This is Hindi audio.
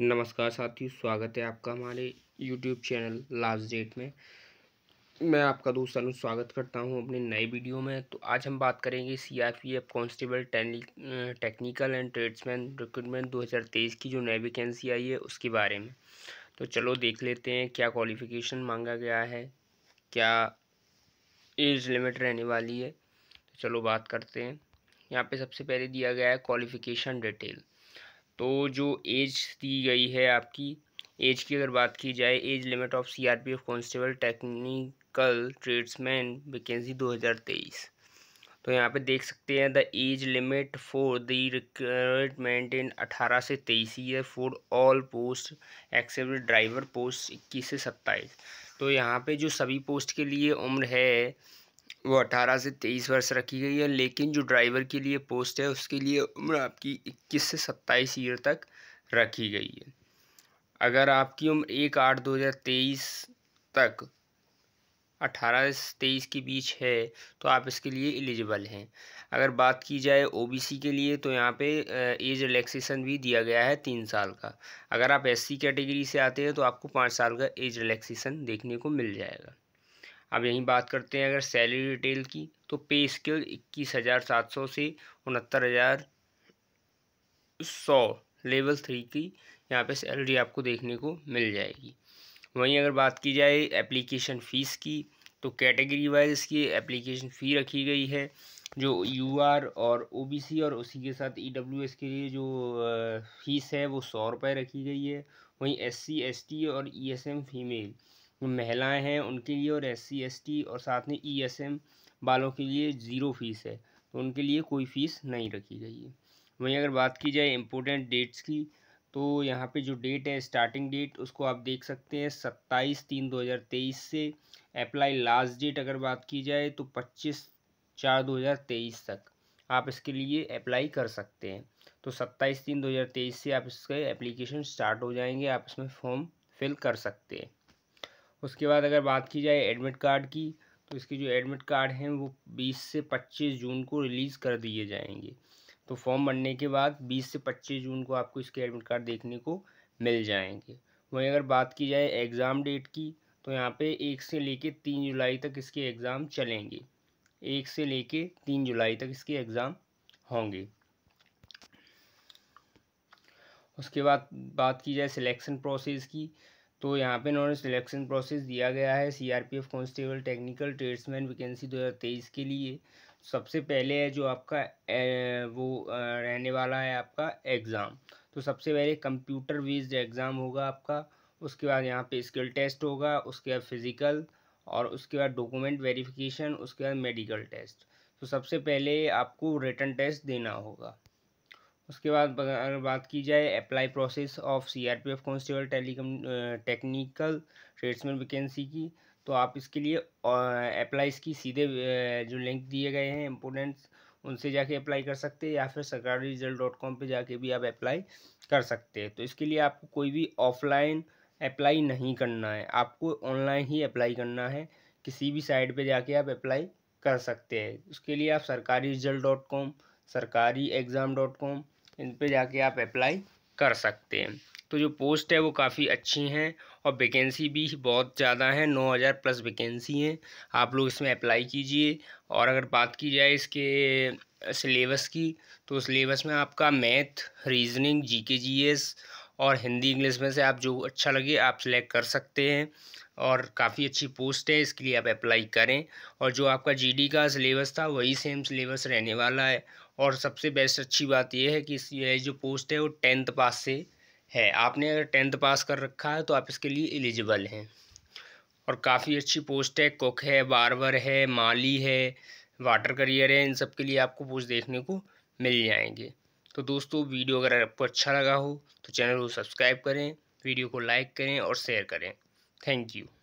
नमस्कार साथियों स्वागत है आपका हमारे यूट्यूब चैनल लास्ट डेट में मैं आपका दोस्त अनु स्वागत करता हूं अपने नए वीडियो में तो आज हम बात करेंगे C R P F constable technical and tradesman recruitment 2023 की जो नई वैकेंसी आई है उसके बारे में तो चलो देख लेते हैं क्या क्वालिफिकेशन मांगा गया है क्या एज लिमिट रहने वाली है तो चलो बात करते हैं यहाँ पर सबसे पहले दिया गया है क्वालिफिकेशन डिटेल तो जो एज दी गई है आपकी एज की अगर बात की जाए age limit of C R P F constable technical tradesman vacancy दो हज़ार तेईस तो यहाँ पे देख सकते हैं the age limit for the recruitment in अठारह से तेईस year for all post except driver post इक्कीस से सत्ताईस तो यहाँ पे जो सभी पोस्ट के लिए उम्र है वो अठारह से तेईस वर्ष रखी गई है लेकिन जो ड्राइवर के लिए पोस्ट है उसके लिए उम्र आपकी इक्कीस से सत्ताईस ईयर तक रखी गई है अगर आपकी उम्र एक आठ दो हज़ार तेईस तक अठारह से तेईस के बीच है तो आप इसके लिए एलिजिबल हैं अगर बात की जाए ओबीसी के लिए तो यहाँ पे एज रिलैक्सेशन भी दिया गया है तीन साल का अगर आप एससी कैटेगरी से आते हैं तो आपको पाँच साल का एज रिलैक्सेशन देखने को मिल जाएगा अब यहीं बात करते हैं अगर सैलरी डिटेल की तो पे स्केल इक्कीस हज़ार सात सौ से उनहत्तर हज़ार सौ लेवल थ्री की यहाँ पे सैलरी आपको देखने को मिल जाएगी वहीं अगर बात की जाए एप्लीकेशन फ़ीस की तो कैटेगरी वाइज इसकी एप्लीकेशन फ़ी रखी गई है जो यू आर और ओ बी सी और उसी के साथ ई डब्ल्यू एस के लिए जो फ़ीस है वो सौ रुपये रखी गई है वहीं एस सी एस टी और ई एस एम फीमेल महिलाएं हैं उनके लिए और एस सी और साथ में ई एस एम वालों के लिए ज़ीरो फीस है तो उनके लिए कोई फ़ीस नहीं रखी गई है वहीं अगर बात की जाए इम्पोर्टेंट डेट्स की तो यहाँ पे जो डेट है स्टार्टिंग डेट उसको आप देख सकते हैं सत्ताईस तीन दो हज़ार तेईस से अप्लाई लास्ट डेट अगर बात की जाए तो पच्चीस चार दो हज़ार तेईस तक आप इसके लिए अप्लाई कर सकते हैं तो सत्ताईस तीन दो हज़ार तेईस से आप इसके एप्लीकेशन स्टार्ट हो जाएंगे आप इसमें फॉर्म फिल कर सकते हैं उसके बाद अगर बात की जाए एडमिट कार्ड की तो इसके जो एडमिट कार्ड हैं वो 20 से 25 जून को रिलीज़ कर दिए जाएंगे तो फॉर्म भरने के बाद 20 से 25 जून को आपको इसके एडमिट कार्ड देखने को मिल जाएंगे वहीं अगर बात की जाए एग्ज़ाम डेट की तो यहाँ पे एक से लेके तीन जुलाई तक इसके एग्ज़ाम चलेंगे एक से कर तीन जुलाई तक इसके एग्ज़ाम होंगे उसके बाद बात की जाए सिलेक्शन प्रोसेस की तो यहाँ पे इन्होंने सिलेक्शन प्रोसेस दिया गया है CRPF constable technical tradesman vacancy 2023 के लिए सबसे पहले है जो आपका ए, वो रहने वाला है आपका एग्ज़ाम तो सबसे पहले कंप्यूटर बेस्ड एग्ज़ाम होगा आपका उसके बाद यहाँ पे स्किल टेस्ट होगा उसके बाद फिज़िकल और उसके बाद डॉक्यूमेंट वेरीफिकेशन उसके बाद मेडिकल टेस्ट तो सबसे पहले आपको रिटर्न टेस्ट देना होगा उसके बाद अगर बात की जाए apply process of C R P F constable telecom technical tradesman vacancy की तो आप इसके लिए अप्लाई की सीधे जो लिंक दिए गए हैं इम्पोर्टेंट्स उनसे जाके अप्लाई कर सकते हैं या फिर सरकारी रिजल्ट डॉट कॉम पर जाके भी आप अप्लाई कर सकते हैं तो इसके लिए आपको कोई भी ऑफलाइन अप्लाई नहीं करना है आपको ऑनलाइन ही अप्लाई करना है किसी भी साइट पे जाके आप अप्लाई कर सकते हैं उसके लिए आप Sarkari result dot com Sarkari exam dot com in पर जाके आप अप्लाई कर सकते हैं तो जो पोस्ट है वो काफ़ी अच्छी हैं और वैकेंसी भी बहुत ज़्यादा है नौ हज़ार प्लस वैकेंसी हैं आप लोग इसमें अप्लाई कीजिए और अगर बात की जाए इसके सिलेबस की तो सिलेबस में आपका मैथ रीजनिंग जीके जीएस और हिंदी इंग्लिश में से आप जो अच्छा लगे आप सिलेक्ट कर सकते हैं और काफ़ी अच्छी पोस्ट है इसके लिए आप अप्लाई करें और जो आपका जीडी का सिलेबस था वही सेम सिलेबस रहने वाला है और सबसे बेस्ट अच्छी बात यह है कि यह जो पोस्ट है वो टेंथ पास से है आपने अगर टेंथ पास कर रखा है तो आप इसके लिए एलिजिबल हैं और काफ़ी अच्छी पोस्ट है कुक है बारबर है माली है वाटर करियर है इन सब के लिए आपको पोस्ट देखने को मिल जाएंगे तो दोस्तों वीडियो अगर आपको अच्छा लगा हो तो चैनल को सब्सक्राइब करें वीडियो को लाइक करें और शेयर करें थैंक यू